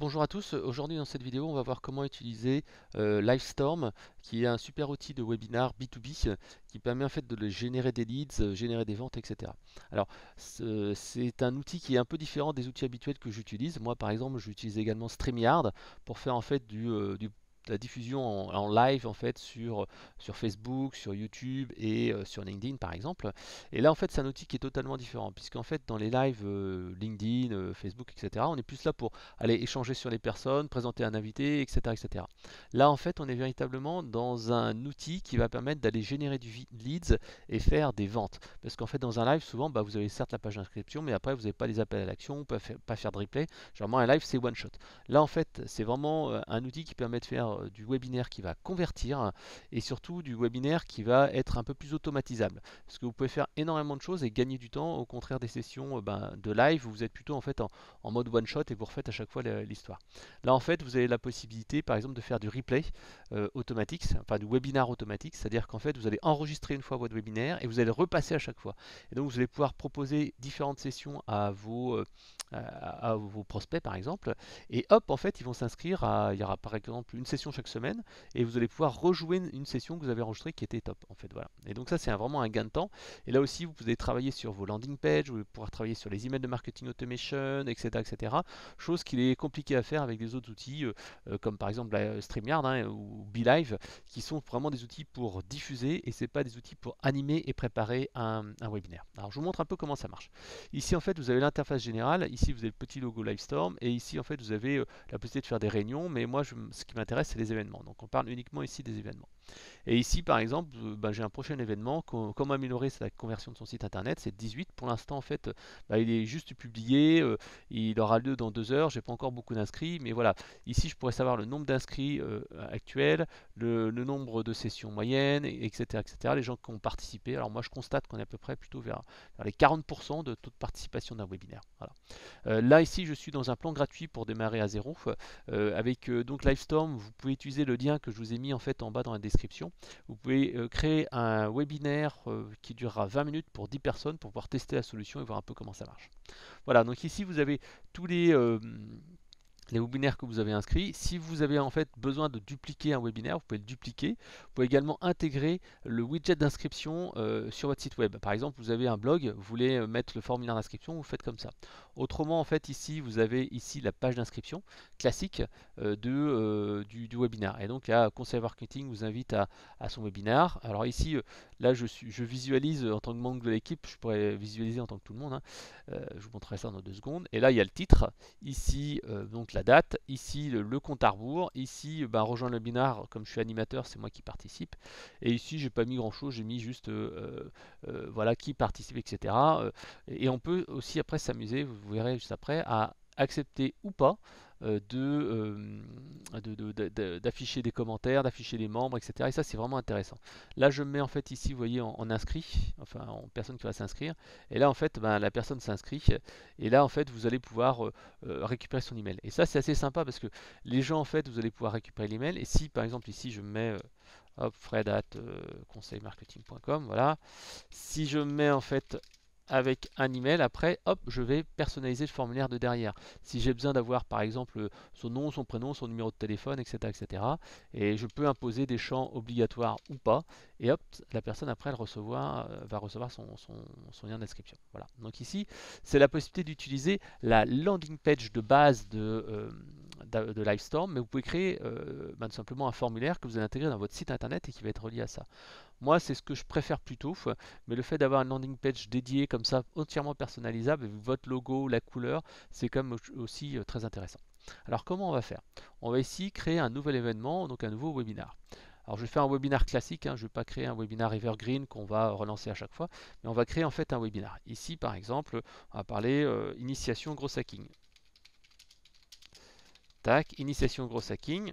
Bonjour à tous, aujourd'hui dans cette vidéo on va voir comment utiliser euh, Livestorm qui est un super outil de webinar B2B qui permet en fait de générer des leads, euh, générer des ventes etc. Alors c'est un outil qui est un peu différent des outils habituels que j'utilise, moi par exemple j'utilise également StreamYard pour faire en fait du, euh, du la diffusion en, live en fait sur, euh, sur Facebook, sur YouTube et euh, sur LinkedIn par exemple. Et là en fait c'est un outil qui est totalement différent en fait dans les lives euh, LinkedIn, Facebook, etc. On est plus là pour aller échanger sur les personnes, présenter un invité, etc., etc. Là en fait on est véritablement dans un outil qui va permettre d'aller générer du leads et faire des ventes. Parce qu'en fait dans un live souvent bah, vous avez certes la page d'inscription mais après vous n'avez pas les appels à l'action, ne pouvez pas faire de replay. moi un live c'est one shot. Là en fait c'est vraiment un outil qui permet de faire euh, du webinaire qui va convertir et surtout du webinaire qui va être un peu plus automatisable. Parce que vous pouvez faire énormément de choses et gagner du temps, au contraire des sessions euh, ben, de live où vous êtes plutôt en fait en, mode one shot et vous refaites à chaque fois l'histoire. Là en fait vous avez la possibilité par exemple de faire du replay euh, automatique, enfin du webinaire automatique, c'est-à-dire qu'en fait vous allez enregistrer une fois votre webinaire et vous allez repasser à chaque fois. Et donc vous allez pouvoir proposer différentes sessions à vos, à, vos prospects par exemple et hop en fait ils vont s'inscrire à il y aura par exemple une session chaque semaine et vous allez pouvoir rejouer une session que vous avez enregistrée qui était top en fait voilà et donc ça c'est vraiment un gain de temps et là aussi vous pouvez travailler sur vos landing pages vous pouvez pouvoir travailler sur les emails de marketing automation etc etc chose qu'il est compliqué à faire avec des autres outils euh, comme par exemple StreamYard hein, ou BeLive qui sont vraiment des outils pour diffuser et c'est pas des outils pour animer et préparer un, un, webinaire alors je vous montre un peu comment ça marche ici en fait vous avez l'interface générale Ici, vous avez le petit logo Livestorm. Et ici, en fait, vous avez euh, la possibilité de faire des réunions. Mais moi, je, ce qui m'intéresse, c'est les événements. Donc, on parle uniquement ici des événements. Et ici, par exemple, euh, bah, j'ai un prochain événement. comment améliorer la conversion de son site internet C'est 18. Pour l'instant, en fait, bah, il est juste publié. Euh, il aura lieu dans deux heures. J'ai pas encore beaucoup d'inscrits. Mais voilà, ici, je pourrais savoir le nombre d'inscrits actuels, le, nombre de sessions moyennes, etc., etc. Les gens qui ont participé. Alors, moi, je constate qu'on est à peu près plutôt vers, les 40% de taux de participation d'un webinaire. Voilà. Euh, là ici je suis dans un plan gratuit pour démarrer à zéro. Euh, avec euh, donc Livestorm, vous pouvez utiliser le lien que je vous ai mis en fait en bas dans la description. Vous pouvez créer un webinaire qui durera 20 minutes pour 10 personnes pour pouvoir tester la solution et voir un peu comment ça marche. Voilà, donc ici vous avez tous les webinaires que vous avez inscrits. Si vous avez en fait besoin de dupliquer un webinaire, vous pouvez le dupliquer. Vous pouvez également intégrer le widget d'inscription sur votre site web. Par exemple, vous avez un blog, vous voulez mettre le formulaire d'inscription, vous faites comme ça. Autrement, en fait, ici, vous avez ici la page d'inscription classique euh, de, euh, du, webinaire. Et donc la Conseil Marketing vous invite à, son webinaire. Alors ici, euh, là, je, suis, je visualise en tant que membre de l'équipe, je pourrais visualiser en tant que tout le monde. Hein. je vous montrerai ça dans deux secondes. Et là, il y a le titre, ici, donc la date, ici, le, compte à rebours, ici, bah, rejoindre le webinaire, comme je suis animateur, c'est moi qui participe. Et ici, je n'ai pas mis grand-chose, j'ai mis juste, voilà, qui participe, etc. Et on peut aussi après s'amuser, vous verrez juste après, à accepter ou pas euh, euh, d'afficher des commentaires, d'afficher les membres, etc. Et ça, c'est vraiment intéressant. Là, je mets en fait ici, vous voyez, en, inscrit, enfin en personne qui va s'inscrire. Et là, en fait, ben, la personne s'inscrit. Et là, en fait, vous allez pouvoir euh, récupérer son email. Et ça, c'est assez sympa parce que les gens, en fait, vous allez pouvoir récupérer l'email. Et si, par exemple, ici, je mets... hop, fred conseilmarketing.com, voilà. Si je mets en fait avec un email, après, hop, je vais personnaliser le formulaire de derrière. Si j'ai besoin d'avoir, par exemple, son nom, son prénom, son numéro de téléphone, etc., etc., et je peux imposer des champs obligatoires ou pas, et hop, la personne, après, elle recevoir, euh, va recevoir son, son, lien d'inscription. Voilà. Donc ici, c'est la possibilité d'utiliser la landing page de base de... Euh, de Livestorm, mais vous pouvez créer euh, bah, tout simplement un formulaire que vous allez intégrer dans votre site internet et qui va être relié à ça. Moi, c'est ce que je préfère plutôt, mais le fait d'avoir une landing page dédiée comme ça, entièrement personnalisable, avec votre logo, la couleur, c'est quand même aussi euh, très intéressant. Alors comment on va faire On va ici créer un nouvel événement, donc un nouveau webinar. Alors je vais faire un webinar classique, hein, je ne vais pas créer un webinar Evergreen qu'on va relancer à chaque fois, mais on va créer en fait un webinar. Ici par exemple, on va parler euh, initiation gros hacking. Tac, initiation gros hacking.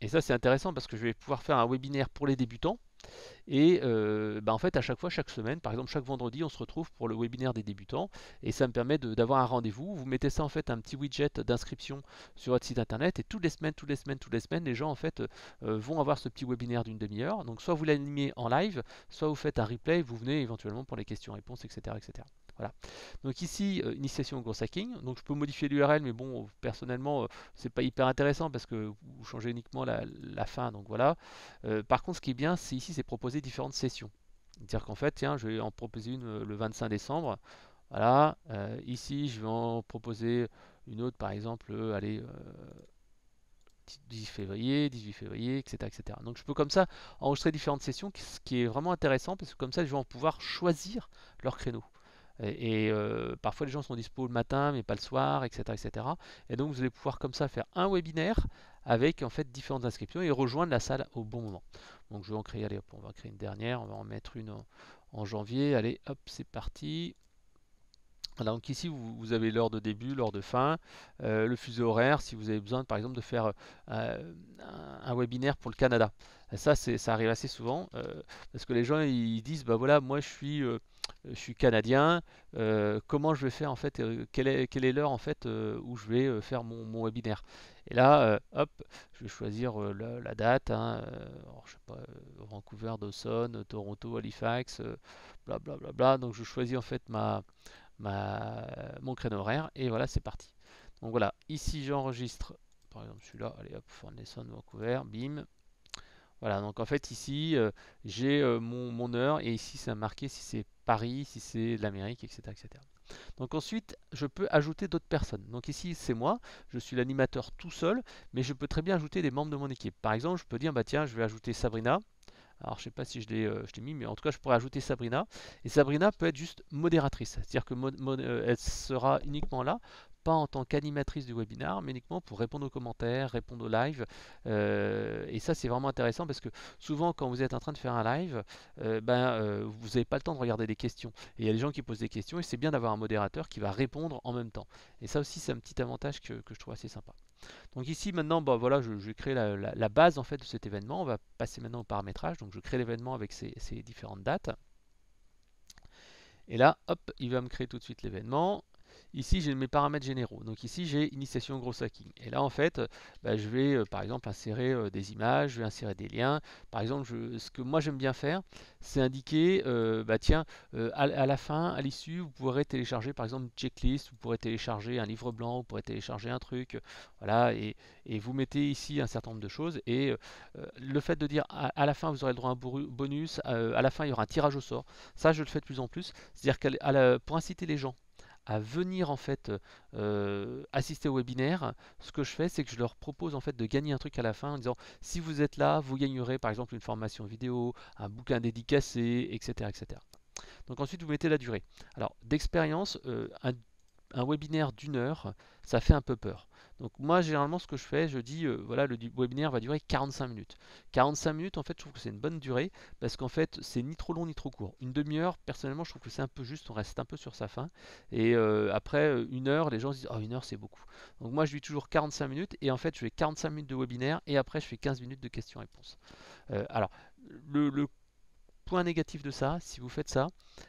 Et ça, c'est intéressant parce que je vais pouvoir faire un webinaire pour les débutants. Et euh, bah, en fait, à chaque fois, chaque semaine, par exemple chaque vendredi, on se retrouve pour le webinaire des débutants et ça me permet d'avoir un rendez-vous. Vous mettez ça en fait un petit widget d'inscription sur votre site internet et toutes les semaines, toutes les semaines, toutes les semaines, les gens en fait euh, euh, vont avoir ce petit webinaire d'une demi-heure. Donc soit vous l'animez en live, soit vous faites un replay, vous venez éventuellement pour les questions-réponses, etc., etc. Voilà. Donc ici, euh, initiation au course hacking. Donc je peux modifier l'URL, mais bon, personnellement, euh, c'est pas hyper intéressant parce que vous changez uniquement la, fin. Donc voilà. Euh, par contre, ce qui est bien, c'est ici, c'est proposer différentes sessions. C'est-à-dire qu'en fait, tiens, je vais en proposer une le 25 décembre. Voilà. ici, je vais en proposer une autre, par exemple, allez. 10 février, 18 février, etc., etc. Donc je peux comme ça enregistrer différentes sessions, ce qui est vraiment intéressant, parce que comme ça, je vais en pouvoir choisir leur créneau. Et, euh, parfois les gens sont dispo le matin mais pas le soir, etc., etc. Et donc vous allez pouvoir comme ça faire un webinaire avec en fait différentes inscriptions et rejoindre la salle au bon moment. Donc je vais en créer, allez on va créer une dernière, on va en mettre une en janvier. Allez hop, c'est parti donc ici, vous, avez l'heure de début, l'heure de fin, euh, le fuseau horaire, si vous avez besoin, par exemple, de faire euh, un, webinaire pour le Canada. ça, ça arrive assez souvent, euh, parce que les gens, ils disent, bah voilà, moi, je suis, je suis canadien, comment je vais faire, en fait, quelle est, quelle est l'heure, en fait, où je vais faire mon, webinaire Et là, hop, je vais choisir la, date, hein, sais pas, Vancouver, Dawson, Toronto, Halifax, blablabla, bla, bla, donc je choisis, en fait, ma mon créneau horaire et voilà c'est parti. Donc voilà, ici j'enregistre par exemple celui-là, allez hop, Fornesson Vancouver, bim. Voilà, donc en fait ici euh, j'ai euh, mon, heure et ici c'est marqué si c'est Paris, si c'est l'Amérique, etc., etc. Donc ensuite je peux ajouter d'autres personnes. Donc ici c'est moi, je suis l'animateur tout seul, mais je peux très bien ajouter des membres de mon équipe. Par exemple, je peux dire bah tiens, je vais ajouter Sabrina alors je ne sais pas si euh, je l'ai mis, mais en tout cas je pourrais ajouter Sabrina. Et Sabrina peut être juste modératrice, c'est-à-dire que euh, elle sera uniquement là pas en tant qu'animatrice du webinar, mais uniquement pour répondre aux commentaires, répondre au live. Euh, et ça, c'est vraiment intéressant parce que souvent, quand vous êtes en train de faire un live, ben, vous n'avez pas le temps de regarder les questions. Et il y a des gens qui posent des questions et c'est bien d'avoir un modérateur qui va répondre en même temps. Et ça aussi, c'est un petit avantage que je trouve assez sympa. Donc ici maintenant, bah, voilà, je, crée la, base en fait de cet événement. On va passer maintenant au paramétrage. Donc je crée l'événement avec ces différentes dates. Et là, hop, il va me créer tout de suite l'événement. Ici, j'ai mes paramètres généraux. Donc ici, j'ai initiation gros hacking. Et là, en fait, bah, je vais, euh, par exemple, insérer euh, des images, je vais insérer des liens. Par exemple, je, ce que moi, j'aime bien faire, c'est indiquer, euh, bah, tiens, à, la fin, à l'issue, vous pourrez télécharger, par exemple, une checklist, vous pourrez télécharger un livre blanc, vous pourrez télécharger un truc. Voilà, et, et vous mettez ici un certain nombre de choses. Et le fait de dire, à, la fin, vous aurez le droit à un bonus, à la fin, il y aura un tirage au sort. Ça, je le fais de plus en plus. C'est-à-dire que pour inciter les gens à venir en fait euh, assister au webinaire, ce que je fais, c'est que je leur propose en fait de gagner un truc à la fin en disant si vous êtes là, vous gagnerez par exemple une formation vidéo, un bouquin dédicacé, etc., etc. Donc ensuite, vous mettez la durée. Alors d'expérience, euh, un un webinaire d'une heure, ça fait un peu peur. Donc moi, généralement, ce que je fais, je dis, euh, voilà, le webinaire va durer 45 minutes. 45 minutes, en fait, je trouve que c'est une bonne durée, parce qu'en fait, c'est ni trop long ni trop court. Une demi-heure, personnellement, je trouve que c'est un peu juste, on reste un peu sur sa fin. Et euh, après, euh, une heure, les gens disent, oh, une heure, c'est beaucoup. Donc moi, je dis toujours 45 minutes, et en fait, je fais 45 minutes de webinaire, et après, je fais 15 minutes de questions-réponses. alors, le, le point négatif de ça, si vous faites ça,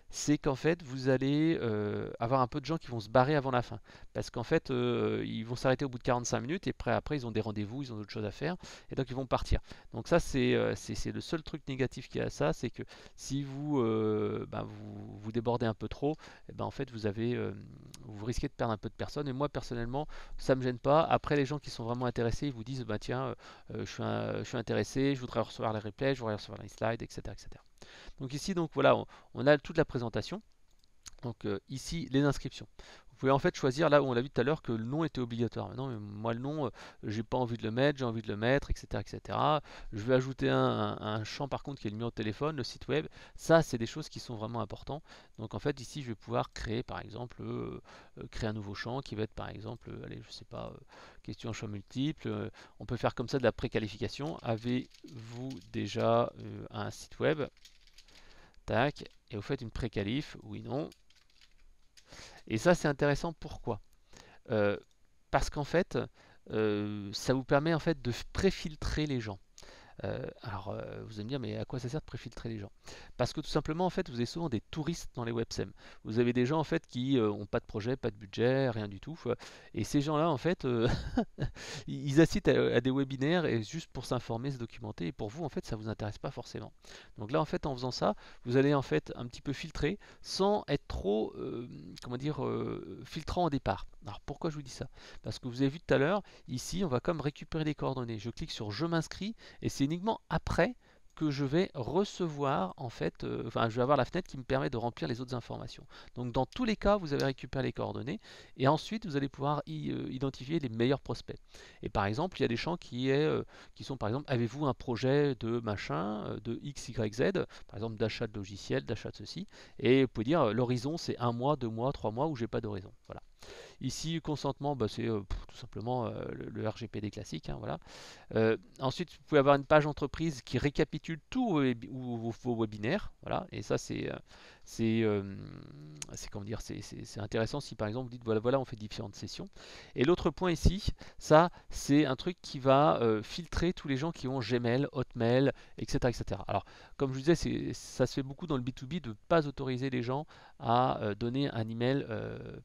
c'est qu'en fait, vous allez euh, avoir un peu de gens qui vont se barrer avant la fin. Parce qu'en fait, euh, ils vont s'arrêter au bout de 45 minutes et après, après ils ont des rendez-vous, ils ont d'autres choses à faire et donc ils vont partir. Donc ça, c'est euh, le seul truc négatif qu'il y a à ça, c'est que si vous, ben, vous, débordez un peu trop, eh ben, en fait, vous, risquez de perdre un peu de personnes. Et moi, personnellement, ça me gêne pas. Après, les gens qui sont vraiment intéressés, ils vous disent, bah, tiens, je suis, intéressé, je voudrais recevoir les replays, je voudrais recevoir les slides, etc. etc. Donc ici, donc voilà, on, a toute la présentation. Donc euh, ici, les inscriptions. Vous pouvez en fait choisir là où on l'a vu tout à l'heure que le nom était obligatoire. Maintenant, moi le nom, je euh, j'ai pas envie de le mettre, j'ai envie de le mettre, etc. etc. Je vais ajouter un, champ par contre qui est le numéro de téléphone, le site web. Ça, c'est des choses qui sont vraiment importantes. Donc en fait, ici, je vais pouvoir créer par exemple, euh, créer un nouveau champ qui va être par exemple, allez, je sais pas, question choix multiple. on peut faire comme ça de la préqualification. Avez-vous déjà un site web et vous faites une pré pré-calife, oui, non. Et ça, c'est intéressant. Pourquoi euh, Parce qu'en fait, euh, ça vous permet en fait de préfiltrer les gens. Euh, alors, euh, vous allez me dire, mais à quoi ça sert de préfiltrer les gens Parce que tout simplement, en fait, vous avez souvent des touristes dans les WebSEM. Vous avez des gens, en fait, qui n'ont euh, pas de projet, pas de budget, rien du tout. Et ces gens-là, en fait, ils assistent à, des webinaires juste pour s'informer, se documenter. Et pour vous, en fait, ça ne vous intéresse pas forcément. Donc là, en fait, en faisant ça, vous allez, en fait, un petit peu filtrer sans être trop, comment dire, filtrant au départ. Alors, pourquoi je vous dis ça Parce que vous avez vu tout à l'heure, ici, on va comme récupérer des coordonnées. Je clique sur « Je m'inscris » et c'est uniquement après que je vais recevoir en fait, euh, enfin je vais avoir la fenêtre qui me permet de remplir les autres informations. Donc dans tous les cas, vous avez récupéré les coordonnées et ensuite vous allez pouvoir euh, identifier les meilleurs prospects. Et par exemple, il y a des champs qui, est, euh, qui sont par exemple, avez-vous un projet de machin, de XYZ, par exemple d'achat de logiciel, d'achat de ceci, et vous pouvez dire l'horizon c'est un mois, deux mois, trois mois où j'ai pas d'horizon. Voilà. Ici, consentement, bah, c'est euh, tout simplement euh, le, RGPD classique. Hein, voilà. Euh, ensuite, vous pouvez avoir une page entreprise qui récapitule tous eh vos, vos, webinaires. Voilà. Et ça, c'est euh, c'est comment dire, c'est intéressant si par exemple vous dites voilà, voilà, on fait différentes sessions. Et l'autre point ici, ça, c'est un truc qui va euh, filtrer tous les gens qui ont Gmail, Hotmail, etc. etc. Alors, comme je vous disais, ça se fait beaucoup dans le B2B de ne pas autoriser les gens à euh, donner un email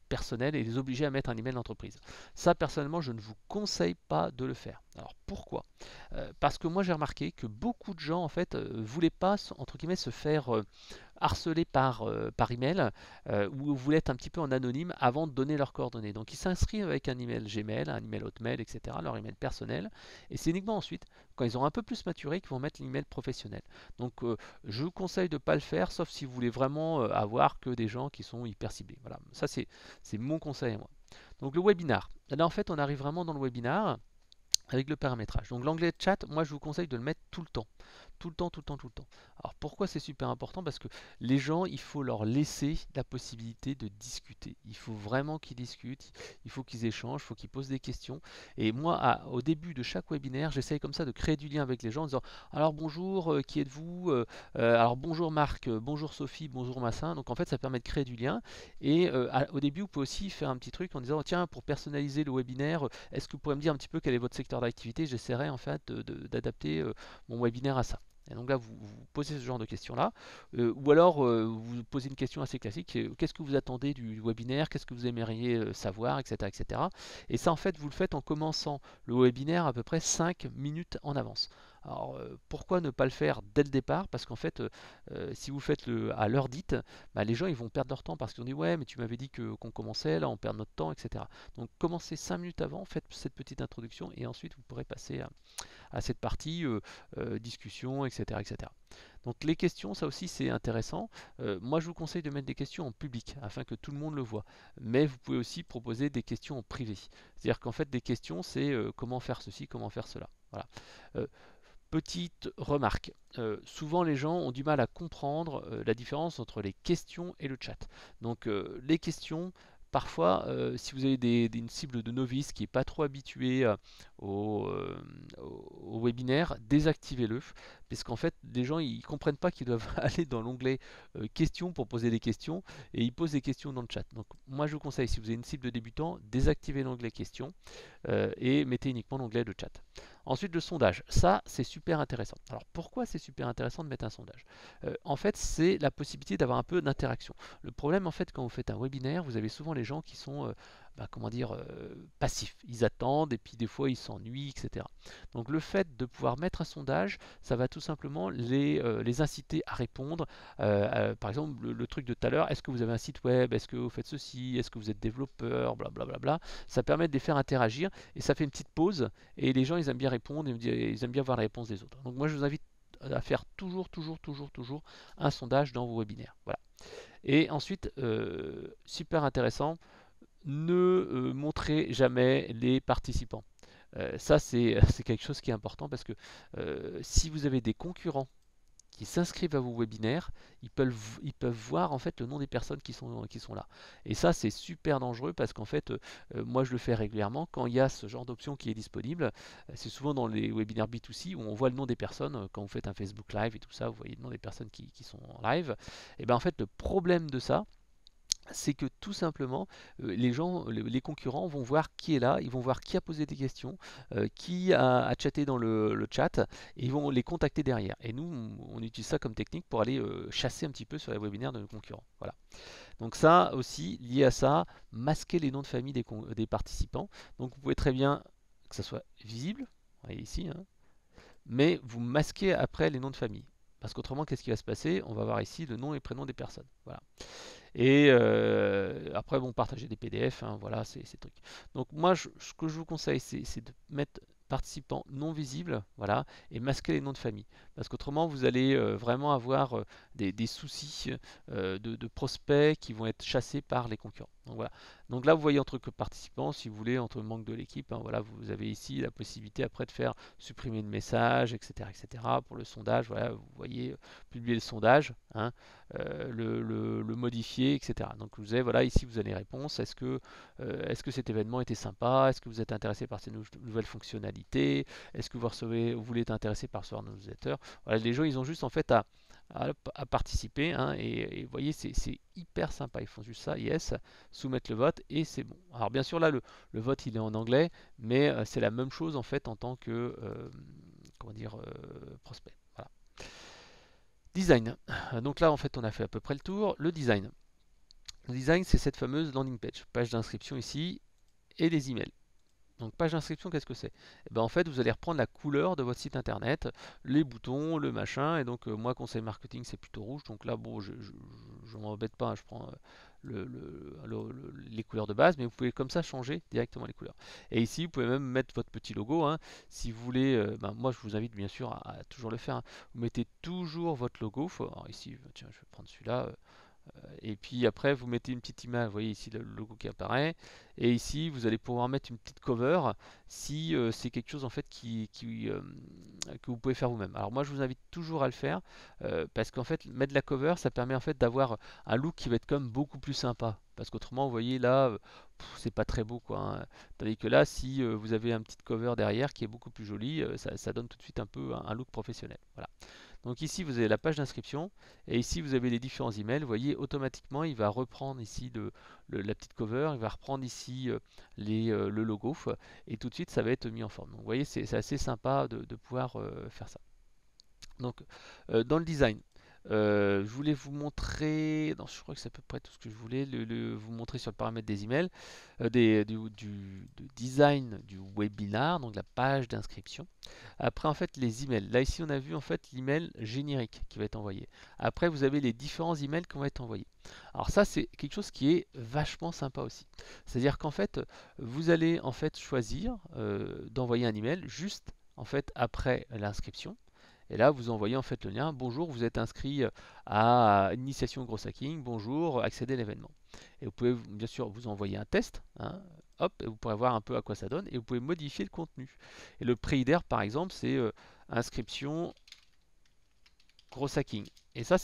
personnel et les obliger à mettre un email d'entreprise. Ça, personnellement, je ne vous conseille pas de le faire. Alors pourquoi Parce que moi j'ai remarqué que beaucoup de gens en fait voulaient pas entre guillemets se faire harcelés par, euh, par email euh, où vous voulez être un petit peu en anonyme avant de donner leurs coordonnées. Donc ils s'inscrivent avec un email Gmail, un email Hotmail, etc., leur email personnel. Et c'est uniquement ensuite, quand ils ont un peu plus maturé, qu'ils vont mettre l'email professionnel. Donc euh, je vous conseille de ne pas le faire, sauf si vous voulez vraiment avoir que des gens qui sont hyper ciblés. Voilà, ça c'est mon conseil à moi. Donc le webinar. Là en fait on arrive vraiment dans le webinar avec le paramétrage. Donc l'onglet chat, moi je vous conseille de le mettre tout le temps tout le temps, tout le temps, tout le temps. Alors pourquoi c'est super important Parce que les gens, il faut leur laisser la possibilité de discuter. Il faut vraiment qu'ils discutent, il faut qu'ils échangent, il faut qu'ils posent des questions. Et moi, au début de chaque webinaire, j'essaye comme ça de créer du lien avec les gens en disant alors bonjour, euh, qui êtes-vous euh, euh, Alors bonjour Marc, bonjour Sophie, bonjour Massin. Donc en fait, ça permet de créer du lien. Et au début, vous pouvez aussi faire un petit truc en disant tiens, pour personnaliser le webinaire, est-ce que vous pourriez me dire un petit peu quel est votre secteur d'activité J'essaierai en fait d'adapter mon webinaire à ça donc là, vous, vous posez ce genre de questions-là. Euh, ou alors, euh, vous posez une question assez classique, euh, qu'est-ce que vous attendez du, webinaire, qu'est-ce que vous aimeriez savoir, etc., etc. Et ça, en fait, vous le faites en commençant le webinaire à peu près 5 minutes en avance. Alors euh, pourquoi ne pas le faire dès le départ Parce qu'en fait, euh, euh, si vous faites le à l'heure dite, bah, les gens ils vont perdre leur temps parce qu'ils ont dit ouais mais tu m'avais dit que qu'on commençait, là on perd notre temps, etc. Donc commencez 5 minutes avant, faites cette petite introduction et ensuite vous pourrez passer à, cette partie discussion, etc. etc. Donc les questions, ça aussi c'est intéressant. moi je vous conseille de mettre des questions en public afin que tout le monde le voit. Mais vous pouvez aussi proposer des questions en privé. C'est-à-dire qu'en fait des questions c'est comment faire ceci, comment faire cela. Voilà. Petite remarque, euh, souvent les gens ont du mal à comprendre euh, la différence entre les questions et le chat. Donc euh, les questions, parfois, si vous avez une cible de novice qui n'est pas trop habituée au, webinaire, désactivez-le, parce qu'en fait, les gens ils comprennent pas qu'ils doivent aller dans l'onglet questions pour poser des questions, et ils posent des questions dans le chat. Donc moi je vous conseille, si vous avez une cible de débutant, désactivez l'onglet questions et mettez uniquement l'onglet de chat. Ensuite, le sondage. Ça, c'est super intéressant. Alors, pourquoi c'est super intéressant de mettre un sondage euh, En fait, c'est la possibilité d'avoir un peu d'interaction. Le problème, en fait, quand vous faites un webinaire, vous avez souvent les gens qui sont euh, bah, comment dire, euh, passifs. Ils attendent et puis des fois ils s'ennuient, etc. Donc le fait de pouvoir mettre un sondage, ça va tout simplement les, euh, les inciter à répondre. Euh, par exemple, le, truc de tout à l'heure, est-ce que vous avez un site web Est-ce que vous faites ceci Est-ce que vous êtes développeur Blablabla. Ça permet de les faire interagir et ça fait une petite pause et les gens ils aiment bien répondre, et ils aiment bien voir la réponse des autres. Donc moi je vous invite à faire toujours, toujours, toujours, toujours un sondage dans vos webinaires. Voilà. Et ensuite, super intéressant, ne euh, montrez jamais les participants. Euh, ça, euh, c'est quelque chose qui est important parce que si vous avez des concurrents qui s'inscrivent à vos webinaires, ils peuvent, ils peuvent voir en fait le nom des personnes qui sont, qui sont là. Et ça, c'est super dangereux parce qu'en fait, moi je le fais régulièrement quand il y a ce genre d'option qui est disponible. C'est souvent dans les webinaires B2C où on voit le nom des personnes. Quand vous faites un Facebook Live et tout ça, vous voyez le nom des personnes qui, qui sont en live. Et bien en fait, le problème de ça, c'est que tout simplement, euh, les gens, les concurrents vont voir qui est là, ils vont voir qui a posé des questions, euh, qui a, a, chatté dans le, chat, et ils vont les contacter derrière. Et nous, on utilise ça comme technique pour aller euh, chasser un petit peu sur les webinaires de nos concurrents. Voilà. Donc ça aussi, lié à ça, masquer les noms de famille des, participants. Donc vous pouvez très bien que ça soit visible, vous voyez ici, hein, mais vous masquez après les noms de famille. Parce qu'autrement, qu'est-ce qui va se passer On va voir ici le nom et prénom des personnes. Voilà. Et euh, après, bon, partager des PDF, hein, voilà, ces trucs. Donc moi, ce que je vous conseille, c'est de mettre participants non visibles, voilà, et masquer les noms de famille. Parce qu'autrement, vous allez euh, vraiment avoir euh, des, soucis de, de, prospects qui vont être chassés par les concurrents. Donc voilà. Donc là, vous voyez entre participants, si vous voulez, entre manque de l'équipe, hein, voilà, vous avez ici la possibilité après de faire supprimer le message, etc., etc. Pour le sondage, voilà, vous voyez, euh, publier le sondage, hein, euh, le, modifier, etc. Donc vous avez, voilà, ici vous avez les réponses. Est-ce que, euh, est-ce que cet événement était sympa Est-ce que vous êtes intéressé par ces nouvelles fonctionnalités Est-ce que vous, recevez, vous voulez être intéressé par ce newsletter Voilà, les gens, ils ont juste en fait à à, participer. Hein, et, vous voyez, c'est hyper sympa. Ils font juste ça, yes, soumettre le vote et c'est bon. Alors bien sûr, là, le, vote, il est en anglais, mais euh, c'est la même chose en fait en tant que, euh, comment dire, euh, prospect. Design. Donc là, en fait, on a fait à peu près le tour. Le design. Le design, c'est cette fameuse landing page, page d'inscription ici, et des emails. Donc page d'inscription, qu'est-ce que c'est eh ben, En fait, vous allez reprendre la couleur de votre site internet, les boutons, le machin, et donc euh, moi, conseil marketing, c'est plutôt rouge, donc là, bon, je ne m'embête pas, hein, je prends... Euh, le, les couleurs de base, mais vous pouvez comme ça changer directement les couleurs. Et ici, vous pouvez même mettre votre petit logo. Hein. si vous voulez, euh, ben, moi je vous invite bien sûr à, toujours le faire. Hein. Vous mettez toujours votre logo. ici, tiens, je vais prendre celui-là. Euh, et puis après vous mettez une petite image, vous voyez ici le logo qui apparaît, et ici vous allez pouvoir mettre une petite cover si euh, c'est quelque chose en fait qui, euh, que vous pouvez faire vous-même. Alors moi je vous invite toujours à le faire parce qu'en fait mettre la cover ça permet en fait d'avoir un look qui va être comme beaucoup plus sympa. Parce qu'autrement, vous voyez là, c'est pas très beau quoi. Hein. Tandis que là, si vous avez un petit cover derrière qui est beaucoup plus joli, ça, donne tout de suite un peu un, un look professionnel. Voilà. Donc ici, vous avez la page d'inscription et ici, vous avez les différents emails. Vous voyez, automatiquement, il va reprendre ici la petite cover, il va reprendre ici euh, euh, le logo et tout de suite, ça va être mis en forme. Donc vous voyez, c'est assez sympa de pouvoir euh, faire ça. Donc, dans le design, euh, je voulais vous montrer, je crois que c'est à peu près tout ce que je voulais le, vous montrer sur le paramètre des emails, euh, du, design du webinar, donc la page d'inscription. Après, en fait, les emails. Là, ici, on a vu en fait l'email générique qui va être envoyé. Après, vous avez les différents emails qui vont être envoyés. Alors ça, c'est quelque chose qui est vachement sympa aussi. C'est-à-dire qu'en fait, vous allez en fait choisir euh, d'envoyer un email juste en fait après l'inscription. Et là, vous envoyez en fait le lien. Bonjour, vous êtes inscrit euh, à Initiation Gros Hacking. Bonjour, accédez à l'événement. Et vous pouvez bien sûr vous envoyer un test. Hein, hop, et vous pourrez voir un peu à quoi ça donne. Et vous pouvez modifier le contenu. Et le pré-IDER, par exemple, c'est euh, inscription gros hacking. Et ça,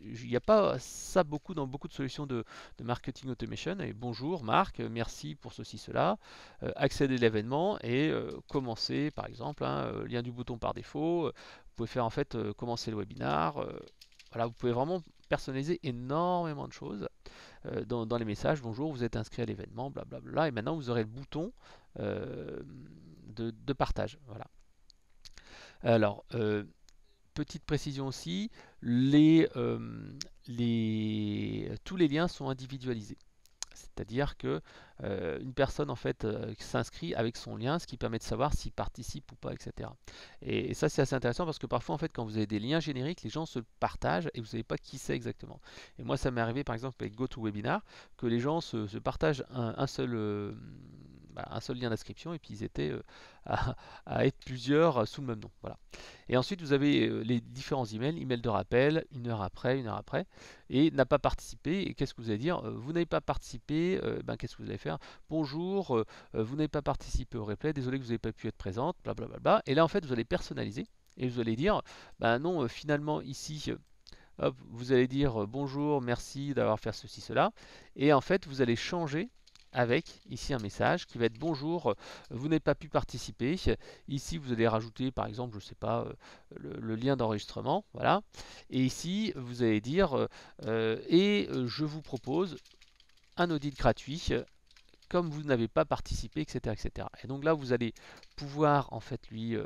il n'y a pas ça beaucoup dans beaucoup de solutions de, marketing automation. Et bonjour Marc, merci pour ceci, cela. Euh, accédez accéder à l'événement et commencez, par exemple, hein, lien du bouton par défaut, faire en fait euh, commencer le webinar. Euh, voilà, vous pouvez vraiment personnaliser énormément de choses euh, dans, les messages. Bonjour, vous êtes inscrit à l'événement, blablabla. Et maintenant, vous aurez le bouton de, de, partage. Voilà. Alors, petite précision aussi, les, les, tous les liens sont individualisés. C'est-à-dire que euh, une personne en fait euh, s'inscrit avec son lien, ce qui permet de savoir s'il participe ou pas, etc. Et, ça c'est assez intéressant parce que parfois en fait quand vous avez des liens génériques, les gens se partagent et vous savez pas qui c'est exactement. Et moi ça m'est arrivé par exemple avec GoToWebinar que les gens se, partagent un, seul euh, bah, un seul lien d'inscription et puis ils étaient euh, à, être plusieurs sous le même nom. Voilà. Et ensuite vous avez euh, les différents emails, email de rappel, une heure après, une heure après, et n'a pas participé, et qu'est-ce que vous allez dire euh, Vous n'avez pas participé, ben, qu'est-ce que vous allez faire Bonjour, vous n'avez pas participé au replay, désolé que vous n'avez pas pu être présente, blablabla. Et là en fait vous allez personnaliser et vous allez dire, ben non, finalement ici. vous allez dire bonjour, merci d'avoir fait ceci, cela, et en fait vous allez changer avec ici un message qui va être bonjour, vous n'avez pas pu participer. Ici, vous allez rajouter par exemple, je ne sais pas, euh, le, lien d'enregistrement, voilà. Et ici, vous allez dire euh, euh, et je vous propose un audit gratuit comme vous n'avez pas participé, etc., etc. Et donc là, vous allez pouvoir en fait lui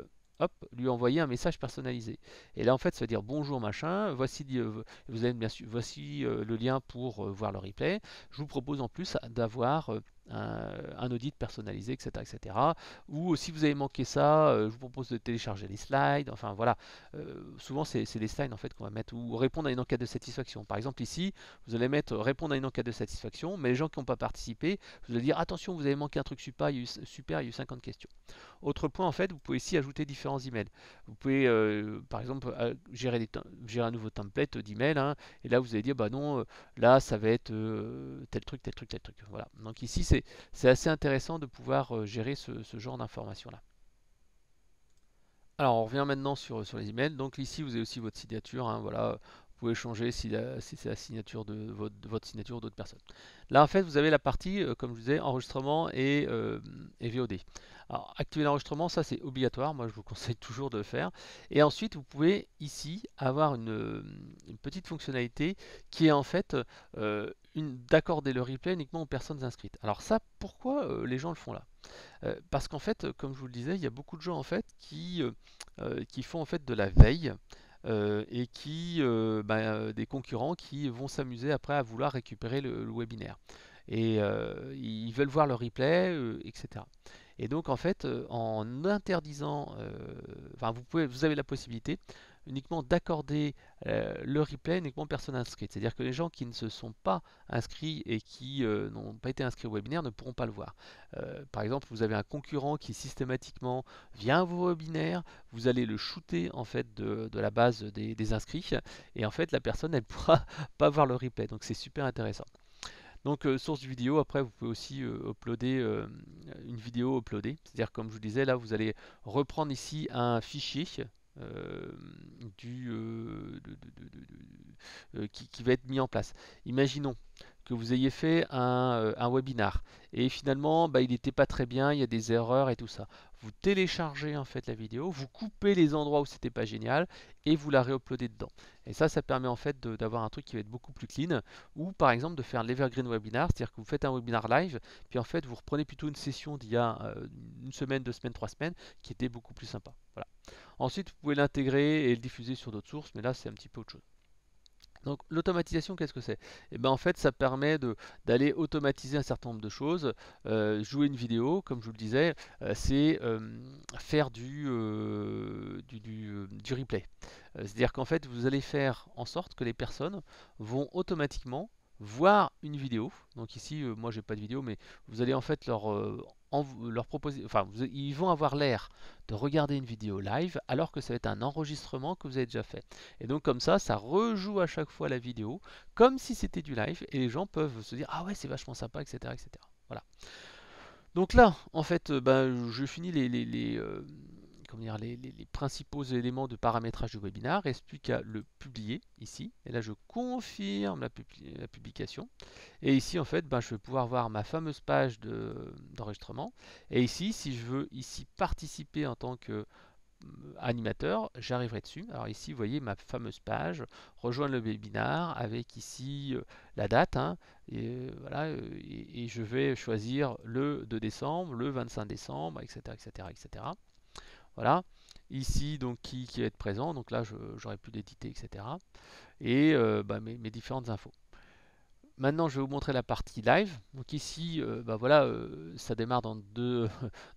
lui envoyer un message personnalisé. Et là, en fait, ça veut dire bonjour machin, voici, euh, vous avez bien sûr, voici euh, le lien pour euh, voir le replay. Je vous propose en plus ah, d'avoir un, audit personnalisé, etc., etc. Ou euh, si vous avez manqué ça, euh, je vous propose de télécharger les slides. Enfin voilà, euh, souvent c'est les slides en fait qu'on va mettre ou répondre à une enquête de satisfaction. Par exemple ici, vous allez mettre répondre à une enquête de satisfaction, mais les gens qui n'ont pas participé, vous allez dire attention, vous avez manqué un truc super, il y a eu, super, il 50 questions. Autre point en fait, vous pouvez ici ajouter différents emails. Vous pouvez par exemple gérer, des gérer un nouveau template d'email hein, et là vous allez dire bah non, là ça va être tel truc, tel truc, tel truc. Voilà. Donc ici c'est c'est assez intéressant de pouvoir euh, gérer ce, genre d'informations-là. Alors on revient maintenant sur, les emails. Donc ici vous avez aussi votre signature, hein, voilà, pouvez changer si, si c'est la signature de votre, votre signature ou d'autres personnes. Là en fait vous avez la partie, euh, comme je vous disais, enregistrement et, euh, VOD. Alors activer l'enregistrement, ça c'est obligatoire, moi je vous conseille toujours de le faire. Et ensuite vous pouvez ici avoir une, euh, petite fonctionnalité qui est en fait d'accorder le replay uniquement aux personnes inscrites. Alors ça, pourquoi les gens le font là Parce qu'en fait, comme je vous le disais, il y a beaucoup de gens en fait qui, qui font en fait de la veille euh, et qui euh, bah, euh, des concurrents qui vont s'amuser après à vouloir récupérer le, webinaire. Et ils veulent voir le replay, etc. Et donc en fait, en interdisant, enfin vous pouvez, vous avez la possibilité uniquement d'accorder euh, le replay uniquement aux personnes inscrites. C'est-à-dire que les gens qui ne se sont pas inscrits et qui euh, n'ont pas été inscrits au webinaire ne pourront pas le voir. Euh, par exemple, vous avez un concurrent qui systématiquement vient à vos webinaires, vous allez le shooter en fait de, la base des, inscrits et en fait la personne elle pourra pas voir le replay. Donc c'est super intéressant. Donc source vidéo, après vous pouvez aussi uploader une vidéo uploadée. C'est-à-dire comme je vous disais, là vous allez reprendre ici un fichier du, qui, va être mis en place. Imaginons que vous ayez fait un, euh, webinar et finalement bah, il n'était pas très bien, il y a des erreurs et tout ça. Vous téléchargez en fait la vidéo, vous coupez les endroits où c'était pas génial et vous la réuploadez dedans. Et ça, ça permet en fait d'avoir un truc qui va être beaucoup plus clean ou par exemple de faire l'evergreen webinar, c'est-à-dire que vous faites un webinar live puis en fait vous reprenez plutôt une session d'il y a euh, une semaine, deux semaines, trois semaines qui était beaucoup plus sympa. Voilà. Ensuite, vous pouvez l'intégrer et le diffuser sur d'autres sources, mais là, c'est un petit peu autre chose. Donc l'automatisation, qu'est-ce que c'est Et eh ben en fait, ça permet d'aller automatiser un certain nombre de choses. Euh, jouer une vidéo, comme je vous le disais, euh, c'est euh, faire du, du replay. C'est-à-dire qu'en fait, vous allez faire en sorte que les personnes vont automatiquement voir une vidéo. Donc ici, moi, j'ai pas de vidéo, mais vous allez en fait leur euh, leur proposer, enfin, ils vont avoir l'air de regarder une vidéo live alors que ça va être un enregistrement que vous avez déjà fait. Et donc comme ça, ça rejoue à chaque fois la vidéo comme si c'était du live et les gens peuvent se dire ah ouais c'est vachement sympa etc etc. Voilà. Donc là en fait ben, je finis les, les, euh, les, principaux éléments de paramétrage du webinar. Il reste plus qu'à le publier ici. Et là, je confirme la, publication. Et ici, en fait, ben, je vais pouvoir voir ma fameuse page d'enregistrement. et ici, si je veux ici participer en tant que mm, animateur, j'arriverai dessus. Alors ici, vous voyez ma fameuse page, rejoindre le webinar avec ici euh, la date. Hein, et, euh, voilà, euh, et, je vais choisir le 2 décembre, le 25 décembre, etc. etc., etc. Voilà. Ici, donc, qui, va être présent. Donc là, j'aurais pu l'éditer, etc. Et euh, bah, mes, différentes infos. Maintenant, je vais vous montrer la partie live. Donc ici, euh, bah, voilà, euh, ça démarre dans 2,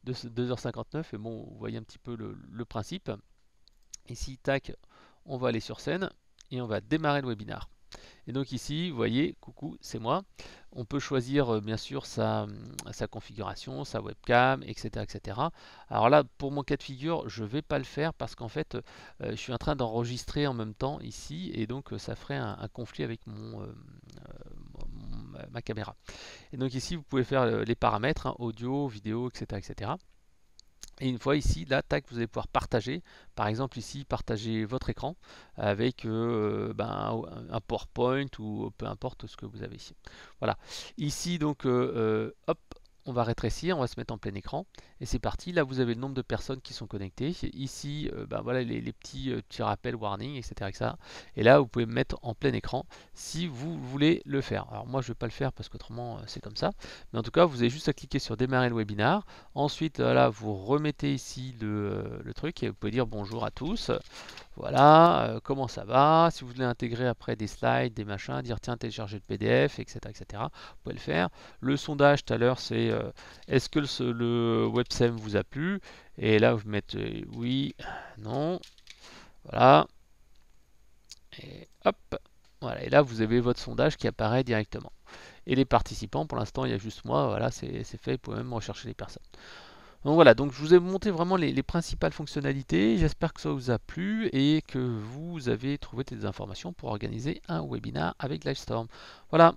h 59 Et bon, vous voyez un petit peu le, principe. Ici, tac, on va aller sur scène et on va démarrer le webinaire. Et donc ici, vous voyez, coucou, c'est moi. On peut choisir euh, bien sûr mm, sa, configuration, sa webcam, etc., etc. Alors là, pour mon cas de figure, je ne vais pas le faire parce qu'en fait, euh, je suis en train d'enregistrer en même temps ici et donc euh, ça ferait un, conflit avec mon, ma caméra. Et donc ici, vous pouvez faire les paramètres, hein, audio, vidéo, etc., etc. Et une fois ici, là, tac, vous allez pouvoir partager. Par exemple, ici, partager votre écran avec euh, ben, un PowerPoint ou peu importe ce que vous avez ici. Voilà. Ici, donc, euh, euh, hop, on va rétrécir, on va se mettre en plein écran. Et c'est parti, là vous avez le nombre de personnes qui sont connectées. Ici, euh, ben voilà les, petits, euh, petits, rappels, warning, etc., etc., Et là, vous pouvez mettre en plein écran si vous voulez le faire. Alors moi, je ne vais pas le faire parce qu'autrement, euh, c'est comme ça. Mais en tout cas, vous avez juste à cliquer sur démarrer le webinar. Ensuite, là, vous remettez ici le, truc et vous pouvez dire bonjour à tous. Voilà, comment ça va Si vous voulez intégrer après des slides, des machins, dire tiens, télécharger le PDF, etc., etc., vous pouvez le faire. Le sondage tout à l'heure, c'est est-ce que le, le web vous a plu. Et là, vous mettez euh, oui, non. Voilà. Et hop. Voilà. Et là, vous avez votre sondage qui apparaît directement. Et les participants, pour l'instant, il y a juste moi. Voilà, c'est fait. Vous pouvez même rechercher les personnes. Donc voilà, donc je vous ai monté vraiment les, les principales fonctionnalités. J'espère que ça vous a plu et que vous avez trouvé des informations pour organiser un webinar avec Livestorm. Voilà,